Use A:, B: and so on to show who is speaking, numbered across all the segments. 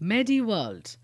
A: MediWorld.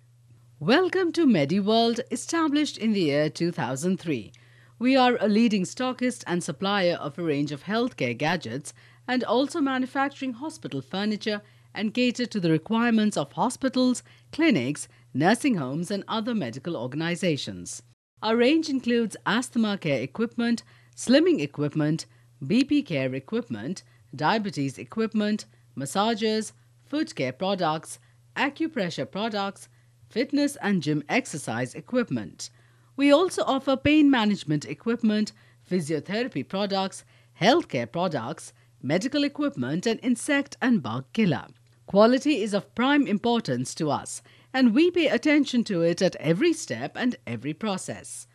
A: Welcome to MediWorld, established in the year 2003. We are a leading stockist and supplier of a range of healthcare gadgets and also manufacturing hospital furniture and cater to the requirements of hospitals, clinics, nursing homes, and other medical organizations. Our range includes asthma care equipment, slimming equipment, BP care equipment, diabetes equipment, massages, foot care products, acupressure products, fitness and gym exercise equipment. We also offer pain management equipment, physiotherapy products, healthcare products, medical equipment, and insect and bug killer. Quality is of prime importance to us, and we pay attention to it at every step and every process.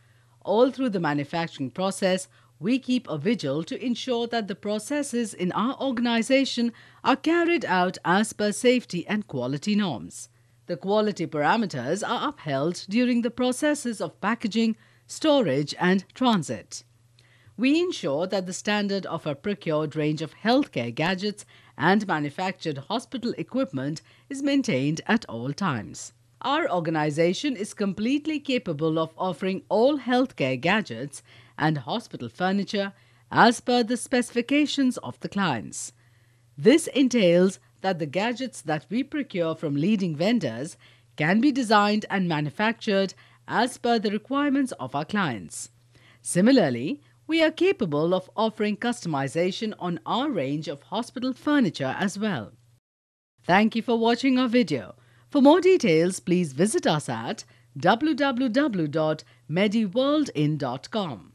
A: All through the manufacturing process, we keep a vigil to ensure that the processes in our organization are carried out as per safety and quality norms. The quality parameters are upheld during the processes of packaging, storage and transit. We ensure that the standard of our procured range of healthcare gadgets and manufactured hospital equipment is maintained at all times. Our organization is completely capable of offering all healthcare gadgets and hospital furniture as per the specifications of the clients. This entails that the gadgets that we procure from leading vendors can be designed and manufactured as per the requirements of our clients. Similarly, we are capable of offering customization on our range of hospital furniture as well. Thank you for watching our video. For more details, please visit us at www.mediworldin.com.